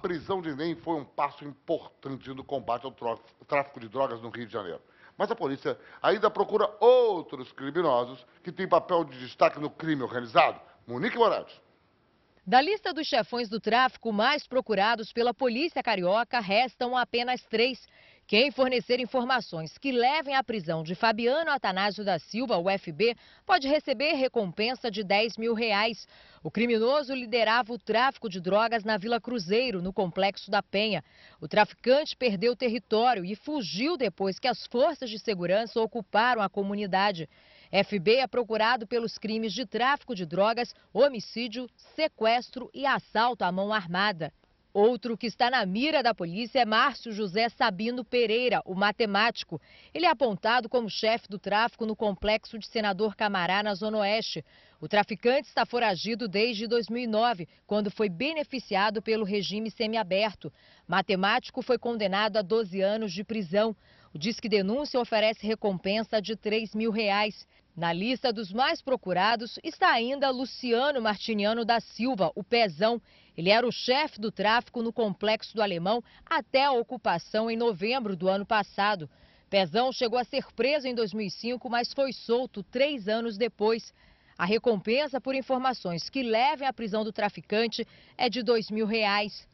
prisão de NEM foi um passo importante no combate ao tráfico de drogas no Rio de Janeiro. Mas a polícia ainda procura outros criminosos que têm papel de destaque no crime organizado. Monique Moraes. Da lista dos chefões do tráfico mais procurados pela polícia carioca, restam apenas três quem fornecer informações que levem à prisão de Fabiano Atanásio da Silva, UFB, pode receber recompensa de 10 mil reais. O criminoso liderava o tráfico de drogas na Vila Cruzeiro, no Complexo da Penha. O traficante perdeu território e fugiu depois que as forças de segurança ocuparam a comunidade. FB é procurado pelos crimes de tráfico de drogas, homicídio, sequestro e assalto à mão armada. Outro que está na mira da polícia é Márcio José Sabino Pereira, o matemático. Ele é apontado como chefe do tráfico no complexo de Senador Camará, na Zona Oeste. O traficante está foragido desde 2009, quando foi beneficiado pelo regime semiaberto. Matemático foi condenado a 12 anos de prisão. O Disque Denúncia oferece recompensa de 3 mil reais. Na lista dos mais procurados está ainda Luciano Martiniano da Silva, o Pezão. Ele era o chefe do tráfico no Complexo do Alemão até a ocupação em novembro do ano passado. Pezão chegou a ser preso em 2005, mas foi solto três anos depois. A recompensa por informações que levem à prisão do traficante é de R$ reais.